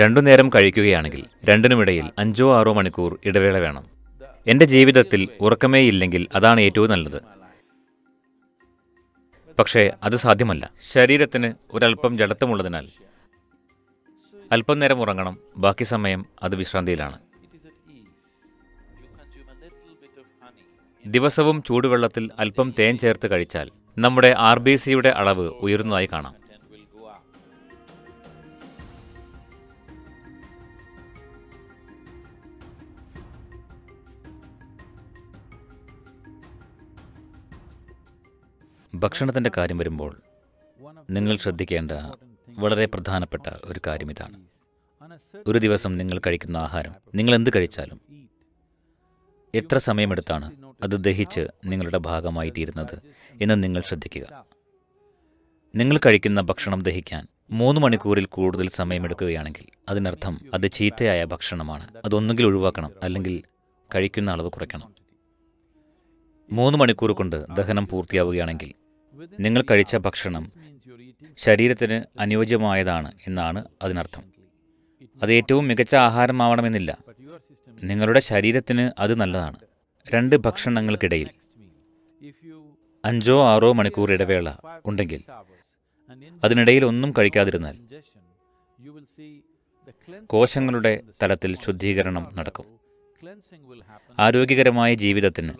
രണ്ടു നേരം കഴിക്കുകയാണെങ്കിൽ രണ്ടിനുമിടയിൽ അഞ്ചോ ആറോ മണിക്കൂർ ഇടവേള വേണം എൻ്റെ ജീവിതത്തിൽ ഉറക്കമേ ഇല്ലെങ്കിൽ അതാണ് ഏറ്റവും നല്ലത് പക്ഷേ അത് സാധ്യമല്ല ശരീരത്തിന് ഒരല്പം ജഡത്വമുള്ളതിനാൽ അല്പം നേരം ഉറങ്ങണം ബാക്കി സമയം അത് വിശ്രാന്തിയിലാണ് ദിവസവും ചൂടുവെള്ളത്തിൽ അല്പം തേൻ ചേർത്ത് കഴിച്ചാൽ നമ്മുടെ ആർ ബി സിയുടെ അളവ് ഉയർന്നതായി കാണാം ഭക്ഷണത്തിൻ്റെ കാര്യം വരുമ്പോൾ നിങ്ങൾ ശ്രദ്ധിക്കേണ്ട വളരെ പ്രധാനപ്പെട്ട ഒരു കാര്യം ഇതാണ് ഒരു ദിവസം നിങ്ങൾ കഴിക്കുന്ന ആഹാരം നിങ്ങൾ എന്ത് കഴിച്ചാലും എത്ര സമയമെടുത്താണ് അത് ദഹിച്ച് നിങ്ങളുടെ ഭാഗമായി തീരുന്നത് എന്ന് നിങ്ങൾ ശ്രദ്ധിക്കുക നിങ്ങൾ കഴിക്കുന്ന ഭക്ഷണം ദഹിക്കാൻ മൂന്ന് മണിക്കൂറിൽ കൂടുതൽ സമയമെടുക്കുകയാണെങ്കിൽ അതിനർത്ഥം അത് ചീത്തയായ ഭക്ഷണമാണ് അതൊന്നുകിൽ ഒഴിവാക്കണം അല്ലെങ്കിൽ കഴിക്കുന്ന അളവ് കുറയ്ക്കണം മൂന്ന് മണിക്കൂർ കൊണ്ട് ദഹനം പൂർത്തിയാവുകയാണെങ്കിൽ നിങ്ങൾ കഴിച്ച ഭക്ഷണം ശരീരത്തിന് അനുയോജ്യമായതാണ് എന്നാണ് അതിനർത്ഥം അത് ഏറ്റവും മികച്ച ആഹാരമാവണമെന്നില്ല നിങ്ങളുടെ ശരീരത്തിന് അത് നല്ലതാണ് രണ്ട് ഭക്ഷണങ്ങൾക്കിടയിൽ അഞ്ചോ ആറോ മണിക്കൂർ ഇടവേള ഉണ്ടെങ്കിൽ അതിനിടയിൽ ഒന്നും കഴിക്കാതിരുന്നാൽ കോശങ്ങളുടെ തലത്തിൽ ശുദ്ധീകരണം നടക്കും ആരോഗ്യകരമായ ജീവിതത്തിന്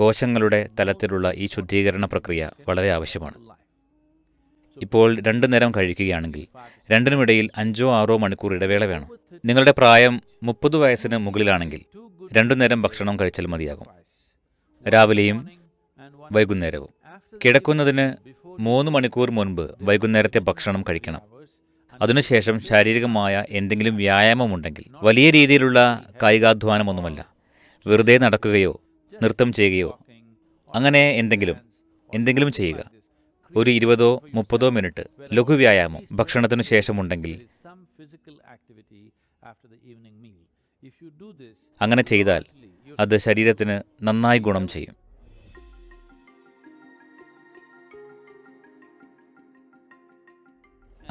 കോശങ്ങളുടെ തലത്തിലുള്ള ഈ ശുദ്ധീകരണ പ്രക്രിയ വളരെ ആവശ്യമാണ് ഇപ്പോൾ രണ്ടു നേരം കഴിക്കുകയാണെങ്കിൽ രണ്ടിനുമിടയിൽ അഞ്ചോ ആറോ മണിക്കൂർ ഇടവേള വേണം നിങ്ങളുടെ പ്രായം മുപ്പത് വയസ്സിന് മുകളിലാണെങ്കിൽ രണ്ടു നേരം ഭക്ഷണം കഴിച്ചാൽ മതിയാകും രാവിലെയും വൈകുന്നേരവും കിടക്കുന്നതിന് മൂന്ന് മണിക്കൂർ മുൻപ് വൈകുന്നേരത്തെ ഭക്ഷണം കഴിക്കണം അതിനുശേഷം ശാരീരികമായ എന്തെങ്കിലും വ്യായാമമുണ്ടെങ്കിൽ വലിയ രീതിയിലുള്ള കായികാധ്വാനമൊന്നുമല്ല വെറുതെ നടക്കുകയോ നൃത്തം ചെയ്യുകയോ അങ്ങനെ എന്തെങ്കിലും എന്തെങ്കിലും ചെയ്യുക ഒരു ഇരുപതോ മുപ്പതോ മിനിറ്റ് ലഘുവ്യായാമം ഭക്ഷണത്തിനു ശേഷമുണ്ടെങ്കിൽ അങ്ങനെ ചെയ്താൽ അത് ശരീരത്തിന് നന്നായി ഗുണം ചെയ്യും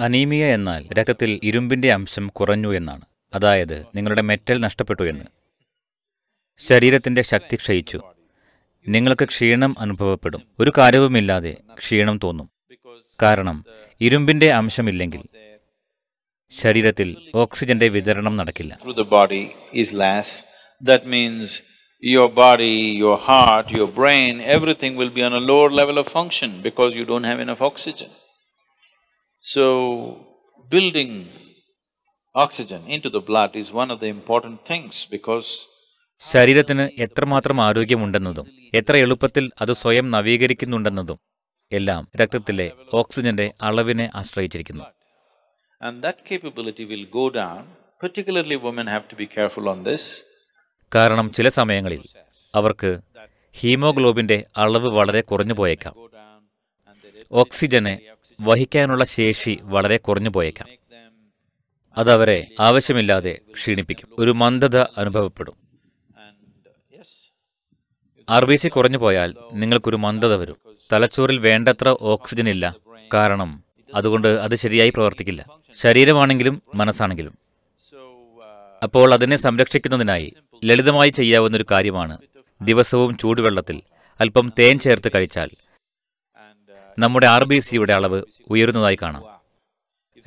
അനീമിയ എന്നാൽ രക്തത്തിൽ ഇരുമ്പിന്റെ അംശം കുറഞ്ഞു എന്നാണ് അതായത് നിങ്ങളുടെ മെറ്റൽ നഷ്ടപ്പെട്ടു എന്ന് ശരീരത്തിന്റെ ശക്തി ക്ഷയിച്ചു നിങ്ങൾക്ക് ക്ഷീണം അനുഭവപ്പെടും ഒരു കാര്യവുമില്ലാതെ ക്ഷീണം തോന്നും കാരണം ഇരുമ്പിന്റെ അംശമില്ലെങ്കിൽ ശരീരത്തിൽ ഓക്സിജന്റെ വിതരണം നടക്കില്ല Your body, your heart, your brain, everything will be on a lower level of function because you don't have enough oxygen. So, building oxygen into the blood is one of the important things because ശരീരത്തിന് എത്രമാത്രം ആരോഗ്യമുണ്ടെന്നതും എത്ര എളുപ്പത്തിൽ അത് സ്വയം നവീകരിക്കുന്നുണ്ടെന്നതും എല്ലാം രക്തത്തിലെ ഓക്സിജന്റെ അളവിനെ ആശ്രയിച്ചിരിക്കുന്നു കാരണം ചില സമയങ്ങളിൽ അവർക്ക് ഹീമോഗ്ലോബിന്റെ അളവ് വളരെ കുറഞ്ഞു പോയേക്കാം ഓക്സിജനെ വഹിക്കാനുള്ള ശേഷി വളരെ കുറഞ്ഞു പോയേക്കാം അതവരെ ആവശ്യമില്ലാതെ ക്ഷീണിപ്പിക്കും ഒരു മന്ദത അനുഭവപ്പെടും ആർ ബി സി കുറഞ്ഞു പോയാൽ നിങ്ങൾക്കൊരു മന്ദത വരും തലച്ചോറിൽ വേണ്ടത്ര ഓക്സിജൻ ഇല്ല കാരണം അതുകൊണ്ട് അത് ശരിയായി പ്രവർത്തിക്കില്ല ശരീരമാണെങ്കിലും മനസ്സാണെങ്കിലും അപ്പോൾ അതിനെ സംരക്ഷിക്കുന്നതിനായി ലളിതമായി ചെയ്യാവുന്ന ഒരു കാര്യമാണ് ദിവസവും ചൂടുവെള്ളത്തിൽ അല്പം തേൻ ചേർത്ത് കഴിച്ചാൽ നമ്മുടെ ആർ ബി സിയുടെ അളവ് ഉയരുന്നതായി കാണാം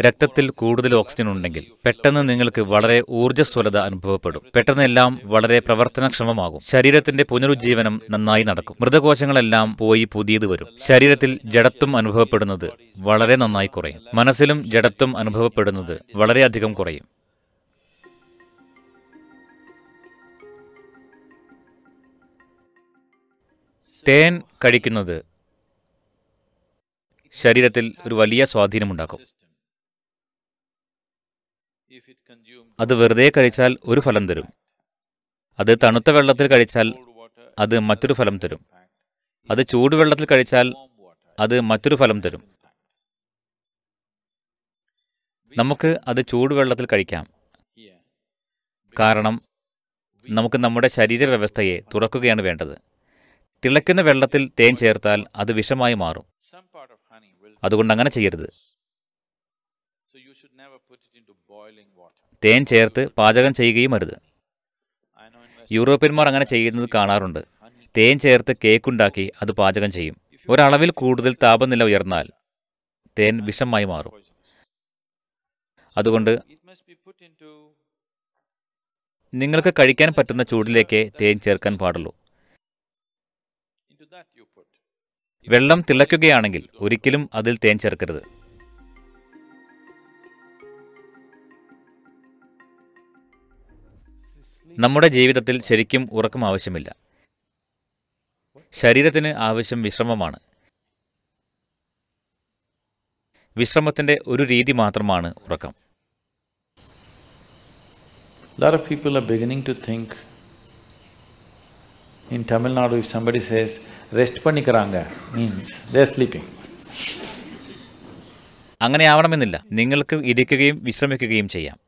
രക്തത്തിൽ കൂടുതൽ ഓക്സിജൻ ഉണ്ടെങ്കിൽ പെട്ടെന്ന് നിങ്ങൾക്ക് വളരെ ഊർജ്ജസ്വലത അനുഭവപ്പെടും പെട്ടെന്ന് എല്ലാം വളരെ പ്രവർത്തനക്ഷമമാകും ശരീരത്തിന്റെ പുനരുജ്ജീവനം നന്നായി നടക്കും മൃതകോശങ്ങളെല്ലാം പോയി പുതിയത് വരും ശരീരത്തിൽ ജഡത്വം അനുഭവപ്പെടുന്നത് വളരെ നന്നായി കുറയും മനസ്സിലും ജഡത്വം അനുഭവപ്പെടുന്നത് വളരെയധികം കുറയും തേൻ കഴിക്കുന്നത് ശരീരത്തിൽ ഒരു വലിയ സ്വാധീനമുണ്ടാക്കും അത് വെറുതെ കഴിച്ചാൽ ഒരു ഫലം തരും അത് തണുത്ത വെള്ളത്തിൽ കഴിച്ചാൽ അത് മറ്റൊരു ഫലം തരും അത് ചൂടുവെള്ളത്തിൽ കഴിച്ചാൽ അത് മറ്റൊരു ഫലം തരും നമുക്ക് അത് ചൂടുവെള്ളത്തിൽ കഴിക്കാം കാരണം നമുക്ക് നമ്മുടെ ശരീരവ്യവസ്ഥയെ തുറക്കുകയാണ് വേണ്ടത് തിളയ്ക്കുന്ന വെള്ളത്തിൽ തേൻ ചേർത്താൽ അത് വിഷമായി മാറും അതുകൊണ്ട് അങ്ങനെ ചെയ്യരുത് തേൻ ചേർത്ത് പാചകം ചെയ്യുകയും അരുത് യൂറോപ്യന്മാർ അങ്ങനെ ചെയ്യുന്നത് കാണാറുണ്ട് തേൻ ചേർത്ത് ഉണ്ടാക്കി അത് പാചകം ചെയ്യും ഒരളവിൽ കൂടുതൽ താപനില ഉയർന്നാൽ തേൻ വിഷമായി മാറും അതുകൊണ്ട് നിങ്ങൾക്ക് കഴിക്കാൻ പറ്റുന്ന ചൂടിലേക്കേ തേൻ ചേർക്കാൻ പാടുള്ളൂ വെള്ളം തിളയ്ക്കുകയാണെങ്കിൽ ഒരിക്കലും അതിൽ തേൻ ചേർക്കരുത് നമ്മുടെ ജീവിതത്തിൽ ശരിക്കും ഉറക്കം ആവശ്യമില്ല ശരീരത്തിന് ആവശ്യം വിശ്രമമാണ് വിശ്രമത്തിൻ്റെ ഒരു രീതി മാത്രമാണ് ഉറക്കം lot of people are beginning to think In Tamil Nadu, if somebody says, rest panikaranga, means they're sleeping. അങ്ങനെ ആവണമെന്നില്ല നിങ്ങൾക്ക് ഇരിക്കുകയും വിശ്രമിക്കുകയും ചെയ്യാം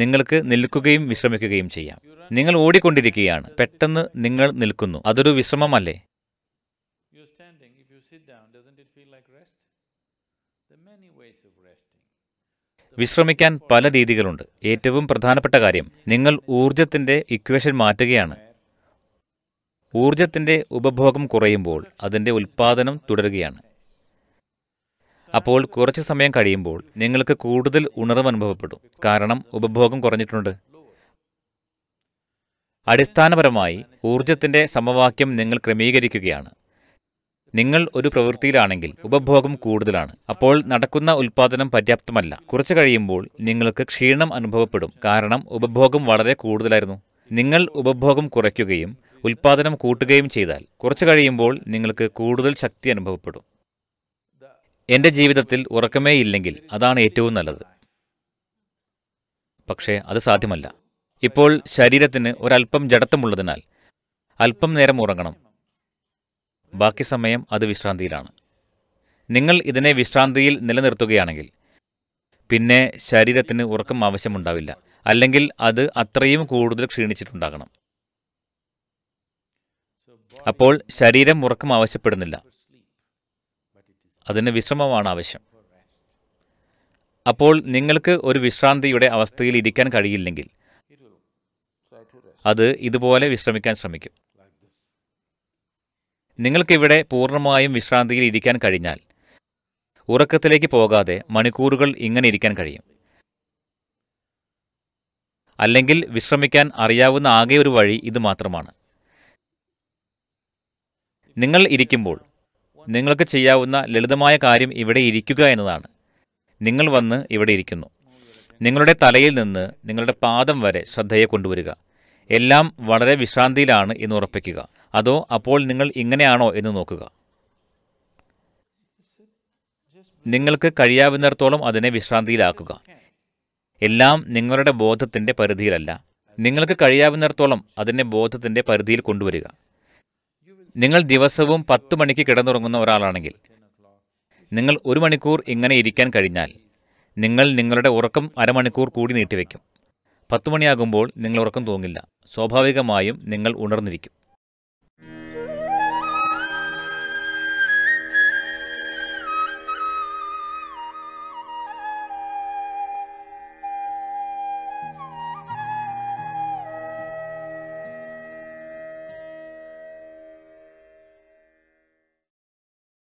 നിങ്ങൾക്ക് നിൽക്കുകയും വിശ്രമിക്കുകയും ചെയ്യാം നിങ്ങൾ ഓടിക്കൊണ്ടിരിക്കുകയാണ് പെട്ടെന്ന് നിങ്ങൾ നിൽക്കുന്നു അതൊരു വിശ്രമമല്ലേ many ways of resting. വിശ്രമിക്കാൻ പല രീതികളുണ്ട് ഏറ്റവും പ്രധാനപ്പെട്ട കാര്യം നിങ്ങൾ ഊർജത്തിന്റെ ഇക്വേഷൻ മാറ്റുകയാണ് ഊർജത്തിന്റെ ഉപഭോഗം കുറയുമ്പോൾ അതിന്റെ ഉൽപ്പാദനം തുടരുകയാണ് അപ്പോൾ കുറച്ച് സമയം കഴിയുമ്പോൾ നിങ്ങൾക്ക് കൂടുതൽ ഉണർവ് അനുഭവപ്പെടും കാരണം ഉപഭോഗം കുറഞ്ഞിട്ടുണ്ട് അടിസ്ഥാനപരമായി ഊർജത്തിന്റെ സമവാക്യം നിങ്ങൾ ക്രമീകരിക്കുകയാണ് നിങ്ങൾ ഒരു പ്രവൃത്തിയിലാണെങ്കിൽ ഉപഭോഗം കൂടുതലാണ് അപ്പോൾ നടക്കുന്ന ഉൽപ്പാദനം പര്യാപ്തമല്ല കുറച്ചു കഴിയുമ്പോൾ നിങ്ങൾക്ക് ക്ഷീണം അനുഭവപ്പെടും കാരണം ഉപഭോഗം വളരെ കൂടുതലായിരുന്നു നിങ്ങൾ ഉപഭോഗം കുറയ്ക്കുകയും ഉൽപ്പാദനം കൂട്ടുകയും ചെയ്താൽ കുറച്ചു കഴിയുമ്പോൾ നിങ്ങൾക്ക് കൂടുതൽ ശക്തി അനുഭവപ്പെടും എൻ്റെ ജീവിതത്തിൽ ഉറക്കമേ ഇല്ലെങ്കിൽ അതാണ് ഏറ്റവും നല്ലത് പക്ഷേ അത് സാധ്യമല്ല ഇപ്പോൾ ശരീരത്തിന് ഒരല്പം ജഡത്വമുള്ളതിനാൽ അല്പം നേരം ഉറങ്ങണം ബാക്കി സമയം അത് വിശ്രാന്തിയിലാണ് നിങ്ങൾ ഇതിനെ വിശ്രാന്തിയിൽ നിലനിർത്തുകയാണെങ്കിൽ പിന്നെ ശരീരത്തിന് ഉറക്കം ആവശ്യമുണ്ടാവില്ല അല്ലെങ്കിൽ അത് അത്രയും കൂടുതൽ ക്ഷീണിച്ചിട്ടുണ്ടാകണം അപ്പോൾ ശരീരം ഉറക്കം ആവശ്യപ്പെടുന്നില്ല അതിന് വിശ്രമമാണ് ആവശ്യം അപ്പോൾ നിങ്ങൾക്ക് ഒരു വിശ്രാന്തിയുടെ അവസ്ഥയിൽ ഇരിക്കാൻ കഴിയില്ലെങ്കിൽ അത് ഇതുപോലെ വിശ്രമിക്കാൻ ശ്രമിക്കും നിങ്ങൾക്കിവിടെ പൂർണ്ണമായും വിശ്രാന്തിയിൽ ഇരിക്കാൻ കഴിഞ്ഞാൽ ഉറക്കത്തിലേക്ക് പോകാതെ മണിക്കൂറുകൾ ഇങ്ങനെ ഇരിക്കാൻ കഴിയും അല്ലെങ്കിൽ വിശ്രമിക്കാൻ അറിയാവുന്ന ആകെ ഒരു വഴി ഇത് മാത്രമാണ് നിങ്ങൾ ഇരിക്കുമ്പോൾ നിങ്ങൾക്ക് ചെയ്യാവുന്ന ലളിതമായ കാര്യം ഇവിടെ ഇരിക്കുക എന്നതാണ് നിങ്ങൾ വന്ന് ഇവിടെ ഇരിക്കുന്നു നിങ്ങളുടെ തലയിൽ നിന്ന് നിങ്ങളുടെ പാദം വരെ ശ്രദ്ധയെ കൊണ്ടുവരിക എല്ലാം വളരെ വിശ്രാന്തിയിലാണ് എന്ന് ഉറപ്പിക്കുക അതോ അപ്പോൾ നിങ്ങൾ ഇങ്ങനെയാണോ എന്ന് നോക്കുക നിങ്ങൾക്ക് കഴിയാവുന്നിടത്തോളം അതിനെ വിശ്രാന്തിയിലാക്കുക എല്ലാം നിങ്ങളുടെ ബോധത്തിൻ്റെ പരിധിയിലല്ല നിങ്ങൾക്ക് കഴിയാവുന്നിടത്തോളം അതിനെ ബോധത്തിൻ്റെ പരിധിയിൽ കൊണ്ടുവരിക നിങ്ങൾ ദിവസവും പത്ത് മണിക്ക് കിടന്നുറങ്ങുന്ന ഒരാളാണെങ്കിൽ നിങ്ങൾ ഒരു മണിക്കൂർ ഇങ്ങനെ ഇരിക്കാൻ കഴിഞ്ഞാൽ നിങ്ങൾ നിങ്ങളുടെ ഉറക്കം അരമണിക്കൂർ കൂടി നീട്ടിവെക്കും പത്ത് മണിയാകുമ്പോൾ നിങ്ങൾ ഉറക്കം തോന്നില്ല സ്വാഭാവികമായും നിങ്ങൾ ഉണർന്നിരിക്കും